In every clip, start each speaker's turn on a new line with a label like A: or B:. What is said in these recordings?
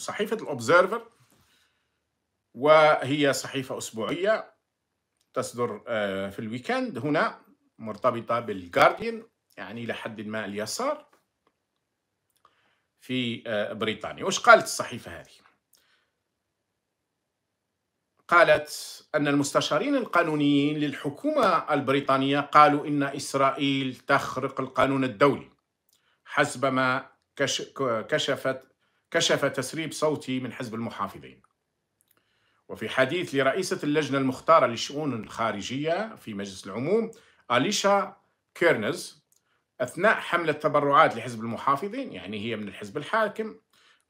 A: صحيفة الأوبزيرفر وهي صحيفة أسبوعية تصدر آه، في الويكند هنا مرتبطة بالجارديان يعني إلى حد ما اليسار في آه، بريطانيا وش قالت الصحيفة هذه؟ قالت أن المستشارين القانونيين للحكومة البريطانية قالوا إن إسرائيل تخرق القانون الدولي حسب ما كشفت كشف تسريب صوتي من حزب المحافظين وفي حديث لرئيسة اللجنة المختارة للشؤون الخارجية في مجلس العموم أليشا كيرنز أثناء حملة تبرعات لحزب المحافظين يعني هي من الحزب الحاكم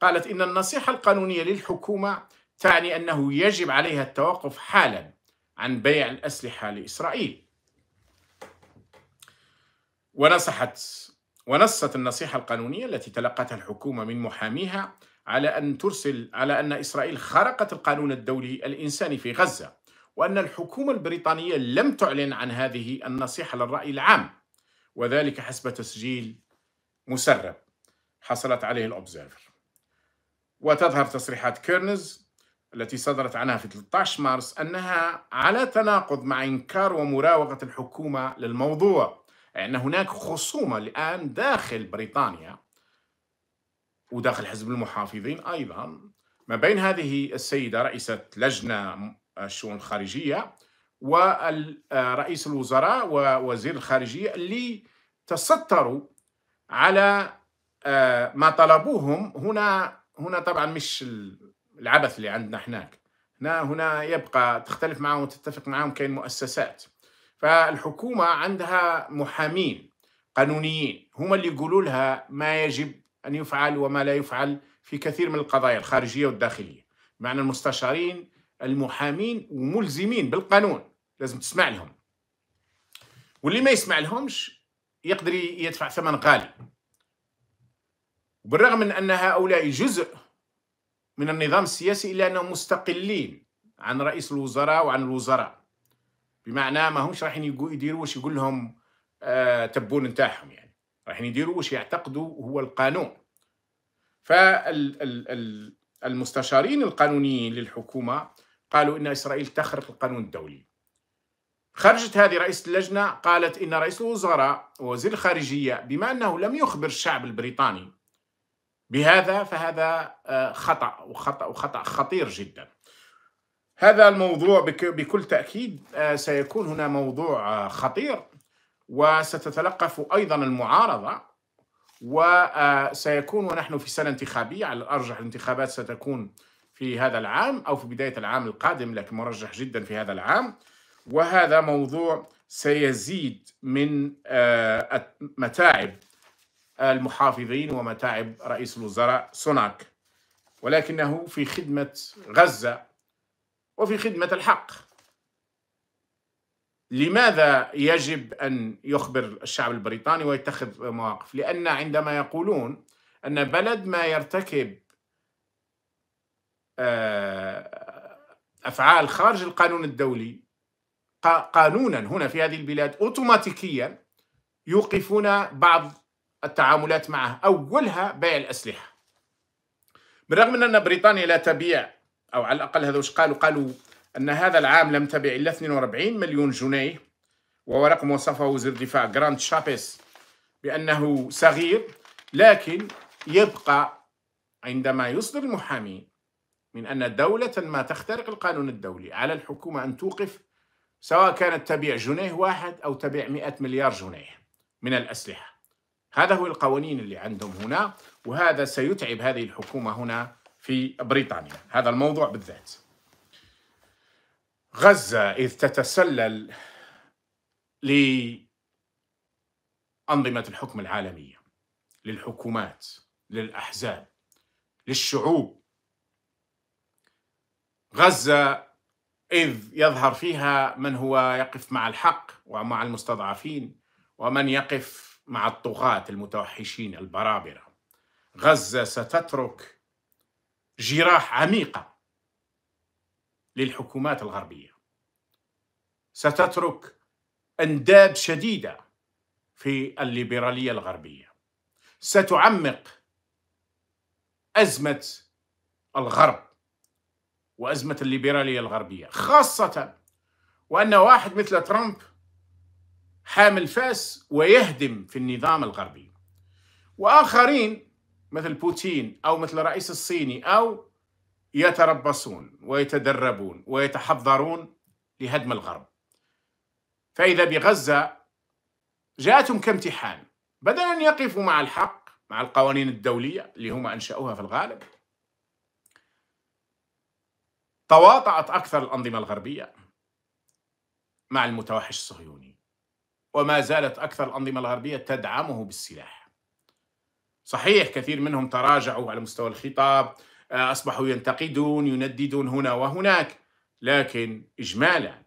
A: قالت إن النصيحة القانونية للحكومة تعني أنه يجب عليها التوقف حالا عن بيع الأسلحة لإسرائيل ونصحت ونصت النصيحة القانونية التي تلقتها الحكومة من محاميها على أن ترسل على أن إسرائيل خرقت القانون الدولي الإنساني في غزة وأن الحكومة البريطانية لم تعلن عن هذه النصيحة للرأي العام وذلك حسب تسجيل مسرب حصلت عليه الأوبزيرفر وتظهر تصريحات كيرنز التي صدرت عنها في 13 مارس أنها على تناقض مع إنكار ومراوغة الحكومة للموضوع ان هناك خصومه الان داخل بريطانيا وداخل حزب المحافظين ايضا ما بين هذه السيده رئيسه لجنه الشؤون الخارجيه ورئيس الوزراء ووزير الخارجيه اللي تستروا على آه، ما طلبوهم هنا هنا طبعا مش العبث اللي عندنا هناك هنا يبقى تختلف معهم وتتفق معهم كاين مؤسسات فالحكومة عندها محامين قانونيين هما اللي يقولوا لها ما يجب أن يفعل وما لا يفعل في كثير من القضايا الخارجية والداخلية بمعنى المستشارين المحامين وملزمين بالقانون لازم تسمع لهم واللي ما يسمع لهمش يقدر يدفع ثمن غالي وبالرغم من أن هؤلاء جزء من النظام السياسي إلا أنهم مستقلين عن رئيس الوزراء وعن الوزراء بمعنى ما همش رايحين يديروا واش يقول لهم آه تبون نتاعهم يعني رايحين يديروا واش يعتقدوا هو القانون فالمستشارين القانونيين للحكومة قالوا إن إسرائيل تخرق القانون الدولي خرجت هذه رئيسة اللجنة قالت إن رئيس الوزراء ووزير الخارجية بما أنه لم يخبر الشعب البريطاني بهذا فهذا آه، خطأ وخطأ وخطأ خطير جدا هذا الموضوع بكل تأكيد آه، سيكون هنا موضوع آه، خطير وستتلقف أيضا المعارضة وسيكون آه، ونحن في سنة انتخابية على الأرجح الانتخابات ستكون في هذا العام أو في بداية العام القادم لكن مرجح جدا في هذا العام وهذا موضوع سيزيد من متاعب المحافظين ومتاعب رئيس الوزراء سوناك ولكنه في خدمة غزة وفي خدمة الحق لماذا يجب أن يخبر الشعب البريطاني ويتخذ مواقف لأن عندما يقولون أن بلد ما يرتكب آه، أفعال خارج القانون الدولي قانونا هنا في هذه البلاد أوتوماتيكيا يوقفون بعض التعاملات معه أولها بيع الأسلحة بالرغم من أن بريطانيا لا تبيع او على الاقل هذا وش قالوا قالوا ان هذا العام لم تبع الا 42 مليون جنيه ورقم وصفه وزير الدفاع جراند شابيس بانه صغير لكن يبقى عندما يصدر المحامي من ان دوله ما تخترق القانون الدولي على الحكومه ان توقف سواء كانت تبيع جنيه واحد او تبيع 100 مليار جنيه من الاسلحه هذا هو القوانين اللي عندهم هنا وهذا سيتعب هذه الحكومه هنا في بريطانيا هذا الموضوع بالذات غزة إذ تتسلل لأنظمة الحكم العالمية للحكومات للأحزاب للشعوب غزة إذ يظهر فيها من هو يقف مع الحق ومع المستضعفين ومن يقف مع الطغاة المتوحشين البرابرة غزة ستترك جراح عميقه للحكومات الغربيه ستترك انداب شديده في الليبراليه الغربيه ستعمق ازمه الغرب وازمه الليبراليه الغربيه خاصه وان واحد مثل ترامب حامل فاس ويهدم في النظام الغربي واخرين مثل بوتين أو مثل الرئيس الصيني أو يتربصون ويتدربون ويتحضرون لهدم الغرب فإذا بغزة جاءتهم كامتحان بدل أن يقفوا مع الحق مع القوانين الدولية اللي هم أنشأوها في الغالب تواطأت أكثر الأنظمة الغربية مع المتوحش الصهيوني وما زالت أكثر الأنظمة الغربية تدعمه بالسلاح صحيح كثير منهم تراجعوا على مستوى الخطاب آه، أصبحوا ينتقدون ينددون هنا وهناك لكن إجمالا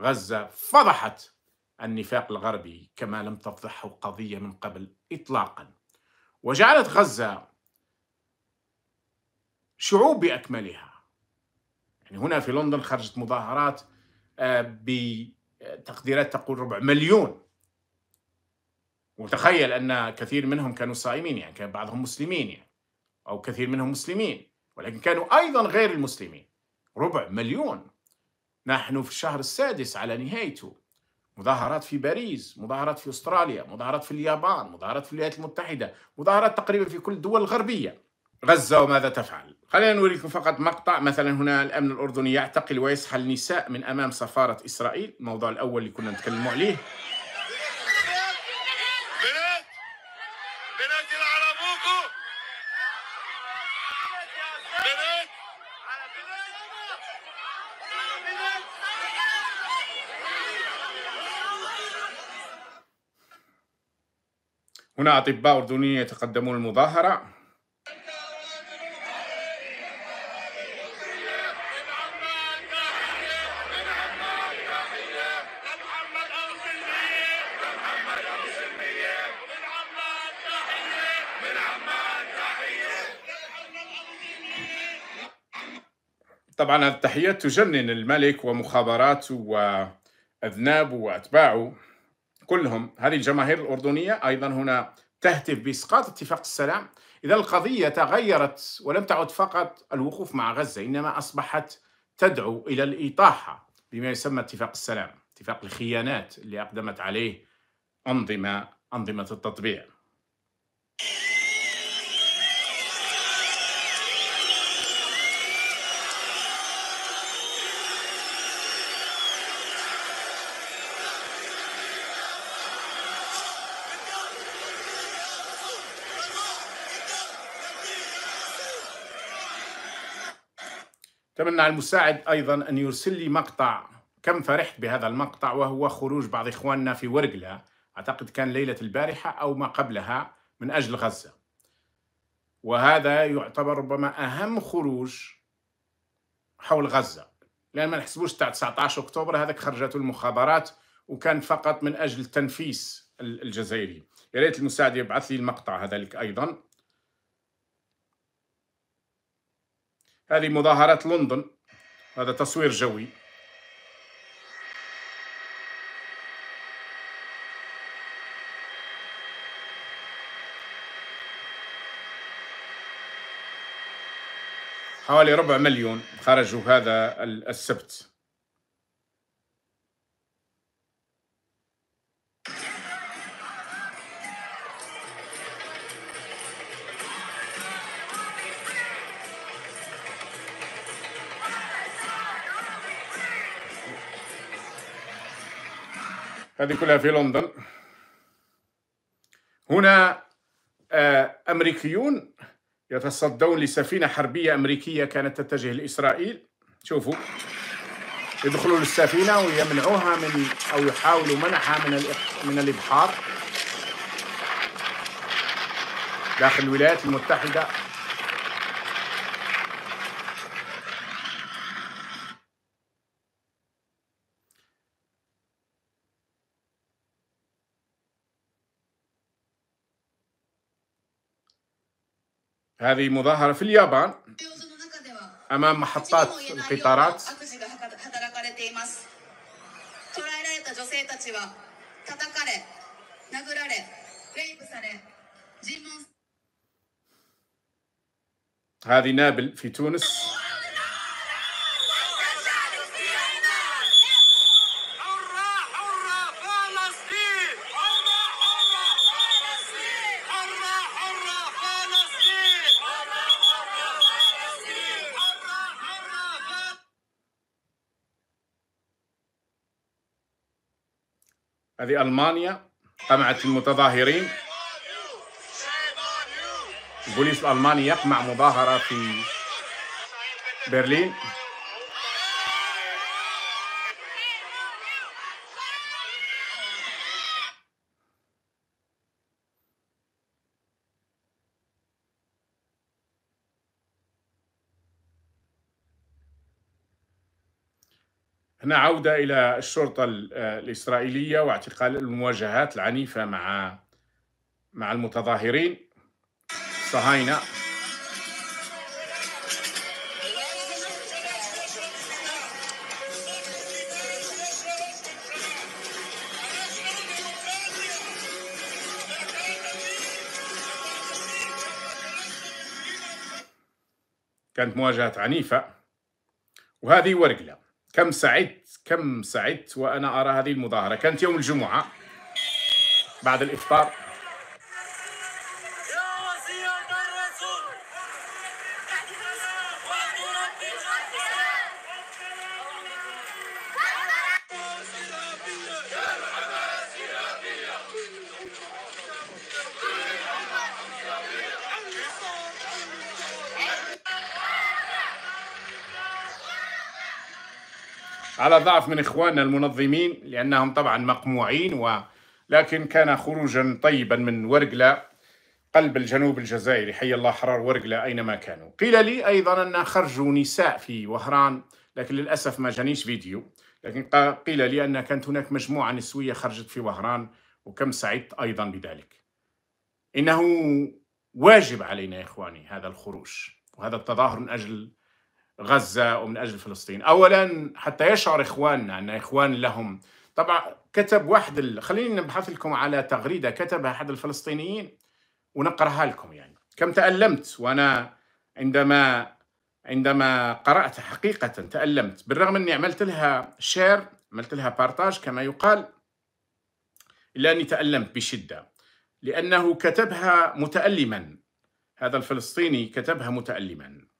A: غزة فضحت النفاق الغربي كما لم تفضحه قضية من قبل إطلاقا وجعلت غزة شعوب بأكملها يعني هنا في لندن خرجت مظاهرات آه، بتقديرات تقول ربع مليون وتخيل أن كثير منهم كانوا صائمين يعني كان بعضهم مسلمين يعني أو كثير منهم مسلمين ولكن كانوا أيضا غير المسلمين ربع مليون نحن في الشهر السادس على نهايته مظاهرات في باريس مظاهرات في أستراليا مظاهرات في اليابان مظاهرات في الولايات المتحدة مظاهرات تقريبا في كل الدول الغربية غزة وماذا تفعل خلينا نريكم فقط مقطع مثلا هنا الأمن الأردني يعتقل ويسحل النساء من أمام سفارة إسرائيل الموضوع الأول اللي كنا نتكلم عليه هنا أطباء أردنيين يتقدمون المظاهرة طبعا التحيات تجنن الملك ومخابراته وأذنابه وأتباعه كلهم هذه الجماهير الأردنية أيضا هنا تهتف بإسقاط اتفاق السلام إذا القضية تغيرت ولم تعد فقط الوقوف مع غزة إنما أصبحت تدعو إلى الإطاحة بما يسمى اتفاق السلام اتفاق الخيانات اللي أقدمت عليه أنظمة أنظمة التطبيع تمنى على المساعد أيضا أن يرسل لي مقطع كم فرحت بهذا المقطع وهو خروج بعض إخواننا في ورقلة أعتقد كان ليلة البارحة أو ما قبلها من أجل غزة وهذا يعتبر ربما أهم خروج حول غزة لأن ما نحسبوش تاع 19 أكتوبر هذاك خرجته المخابرات وكان فقط من أجل تنفيس الجزائري يا ريت المساعد يبعث لي المقطع هذلك أيضا هذه مظاهرات لندن هذا تصوير جوي حوالي ربع مليون خرجوا هذا السبت هذه كلها في لندن هنا آه، أمريكيون يتصدون لسفينة حربية أمريكية كانت تتجه لإسرائيل شوفوا يدخلوا للسفينة ويمنعوها من أو يحاولوا منعها من من الإبحار داخل الولايات المتحدة هذه مظاهرة في اليابان أمام محطات القطارات هذه نابل في تونس هذه ألمانيا قمعت المتظاهرين البوليس الألماني يقمع مظاهرة في برلين هنا عودة إلى الشرطة آه، الإسرائيلية واعتقال المواجهات العنيفة مع مع المتظاهرين صهاينة كانت مواجهات عنيفة وهذه ورقلة كم سعدت كم سعدت وأنا أرى هذه المظاهرة كانت يوم الجمعة بعد الإفطار على ضعف من إخواننا المنظمين لأنهم طبعا مقموعين ولكن كان خروجا طيبا من ورقلة قلب الجنوب الجزائري حي الله حرار ورقلة أينما كانوا قيل لي أيضا أن خرجوا نساء في وهران لكن للأسف ما جانيش فيديو لكن قيل لي أن كانت هناك مجموعة نسوية خرجت في وهران وكم سعدت أيضا بذلك إنه واجب علينا يا إخواني هذا الخروج وهذا التظاهر من أجل غزة ومن أجل فلسطين أولا حتى يشعر إخواننا أن إخوان لهم طبعا كتب واحد ال... خليني نبحث لكم على تغريدة كتبها أحد الفلسطينيين ونقرها لكم يعني كم تألمت وأنا عندما عندما قرأت حقيقة تألمت بالرغم أني عملت لها شير عملت لها بارتاج كما يقال إلا أني تألمت بشدة لأنه كتبها متألما هذا الفلسطيني كتبها متألما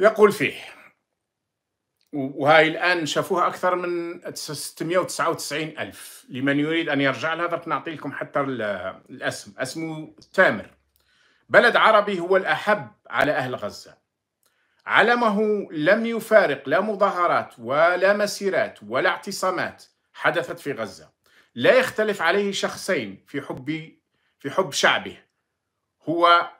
A: يقول فيه وهاي الآن شافوها أكثر من 699 ألف لمن يريد أن يرجع لها درت نعطي لكم حتى الاسم اسمه تامر بلد عربي هو الأحب على أهل غزة علمه لم يفارق لا مظاهرات ولا مسيرات ولا اعتصامات حدثت في غزة لا يختلف عليه شخصين في حب في حب شعبه هو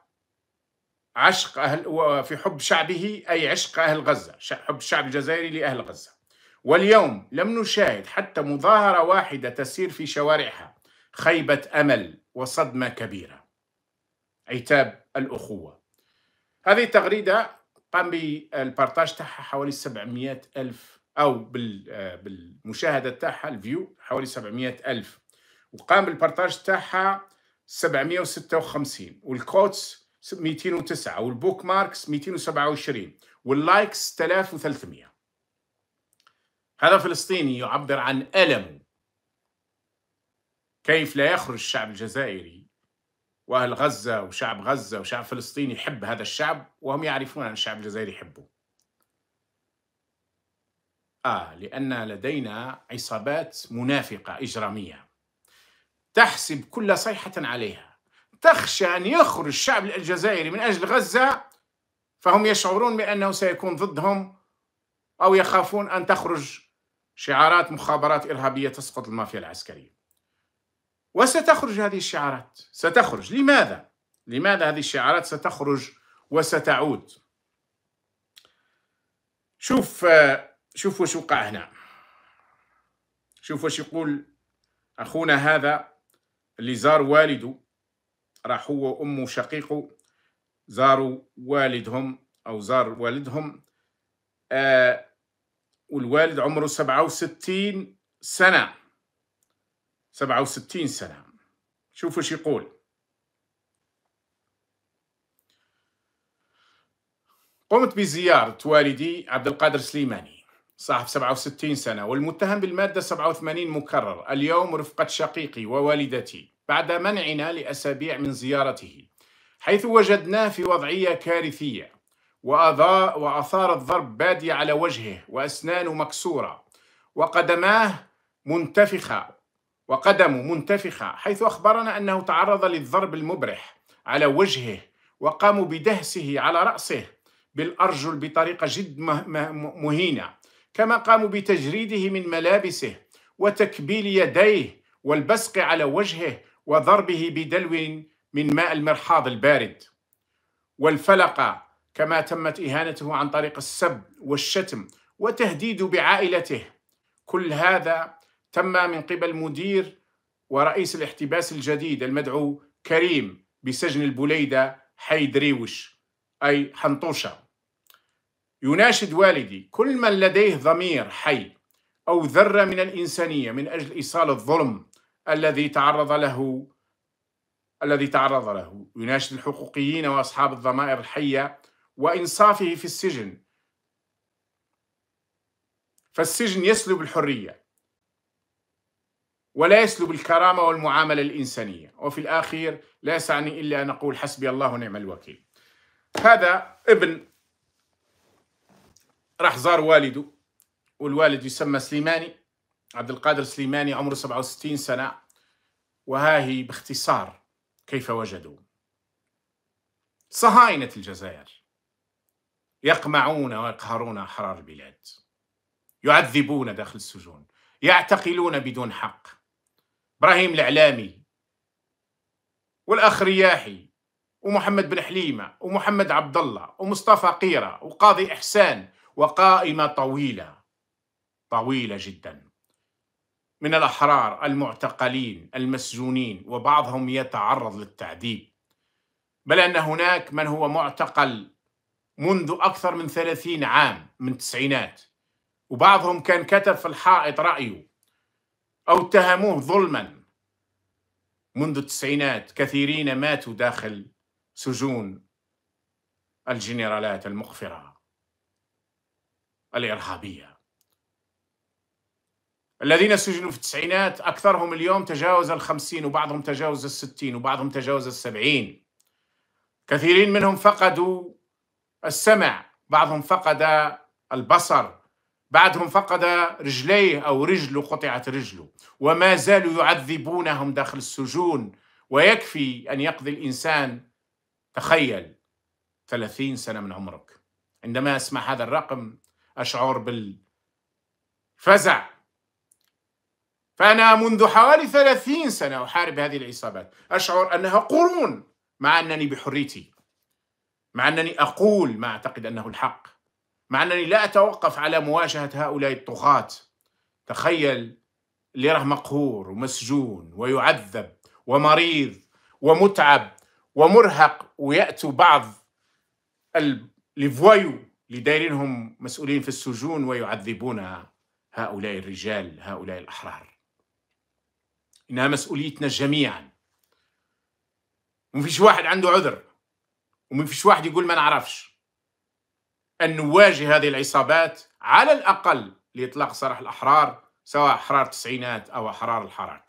A: عشق أهل وفي حب شعبه أي عشق أهل غزة حب الشعب الجزائري لأهل غزة واليوم لم نشاهد حتى مظاهرة واحدة تسير في شوارعها خيبة أمل وصدمة كبيرة عتاب الأخوة هذه التغريدة قام بالبارتاج تاعها حوالي 700 ألف أو بالمشاهدة تاعها الفيو حوالي 700 ألف وقام بالبارتاج تاعها 756 والكوتس 209 والبوك ماركس 227 واللايكس 1300 هذا فلسطيني يعبر عن ألمه كيف لا يخرج الشعب الجزائري وأهل غزة وشعب غزة وشعب فلسطين يحب هذا الشعب وهم يعرفون أن الشعب الجزائري يحبه آه لأن لدينا عصابات منافقة إجرامية تحسب كل صيحة عليها تخشى أن يخرج الشعب الجزائري من أجل غزة فهم يشعرون بأنه سيكون ضدهم أو يخافون أن تخرج شعارات مخابرات إرهابية تسقط المافيا العسكرية وستخرج هذه الشعارات ستخرج لماذا؟ لماذا هذه الشعارات ستخرج وستعود؟ شوف شوف وش وقع هنا شوف وش يقول أخونا هذا اللي زار والده راح هو وأمه وشقيقه زاروا والدهم أو زار والدهم آه والوالد عمره 67 سنة 67 سنة شوفوا شو يقول قمت بزيارة والدي عبد القادر سليماني صاحب 67 سنة والمتهم بالمادة 87 مكرر اليوم رفقة شقيقي ووالدتي بعد منعنا لأسابيع من زيارته حيث وجدناه في وضعية كارثية وأثار الضرب بادية على وجهه وأسنانه مكسورة وقدماه منتفخة وقدمه منتفخة حيث أخبرنا أنه تعرض للضرب المبرح على وجهه وقاموا بدهسه على رأسه بالأرجل بطريقة جد مهينة كما قاموا بتجريده من ملابسه وتكبيل يديه والبسق على وجهه وضربه بدلو من ماء المرحاض البارد والفلقة كما تمت إهانته عن طريق السب والشتم وتهديد بعائلته كل هذا تم من قبل مدير ورئيس الاحتباس الجديد المدعو كريم بسجن البليدة حي دريوش أي حنطوشة يناشد والدي كل من لديه ضمير حي أو ذرة من الإنسانية من أجل إيصال الظلم الذي تعرض له الذي تعرض له يناشد الحقوقيين وأصحاب الضمائر الحية وإنصافه في السجن فالسجن يسلب الحرية ولا يسلب الكرامة والمعاملة الإنسانية وفي الأخير لا يسعني إلا أن أقول حسبي الله ونعم الوكيل هذا ابن راح زار والده والوالد يسمى سليماني عبد القادر سليماني عمره 67 سنة وها هي باختصار كيف وجدوا صهاينة الجزائر يقمعون ويقهرون أحرار البلاد يعذبون داخل السجون يعتقلون بدون حق إبراهيم الإعلامي والأخ رياحي ومحمد بن حليمة ومحمد عبد الله ومصطفى قيرة وقاضي إحسان وقائمة طويلة طويلة جداً من الأحرار المعتقلين المسجونين وبعضهم يتعرض للتعذيب بل أن هناك من هو معتقل منذ أكثر من ثلاثين عام من التسعينات وبعضهم كان كتب في الحائط رأيه أو اتهموه ظلما منذ التسعينات كثيرين ماتوا داخل سجون الجنرالات المقفرة الإرهابية الذين سجنوا في التسعينات أكثرهم اليوم تجاوز الخمسين وبعضهم تجاوز الستين وبعضهم تجاوز السبعين كثيرين منهم فقدوا السمع بعضهم فقد البصر بعدهم فقد رجليه أو رجله قطعت رجله وما زالوا يعذبونهم داخل السجون ويكفي أن يقضي الإنسان تخيل 30 سنة من عمرك عندما أسمع هذا الرقم أشعر بالفزع فأنا منذ حوالي ثلاثين سنة أحارب هذه العصابات أشعر أنها قرون مع أنني بحريتي مع أنني أقول ما أعتقد أنه الحق مع أنني لا أتوقف على مواجهة هؤلاء الطغاة تخيل اللي راه مقهور ومسجون ويعذب ومريض ومتعب ومرهق ويأتوا بعض الليفويو لدايرينهم مسؤولين في السجون ويعذبون هؤلاء الرجال هؤلاء الأحرار إنها مسؤوليتنا جميعا وما فيش واحد عنده عذر وما فيش واحد يقول ما نعرفش أن نواجه هذه العصابات على الأقل لإطلاق سراح الأحرار سواء أحرار التسعينات أو أحرار الحراك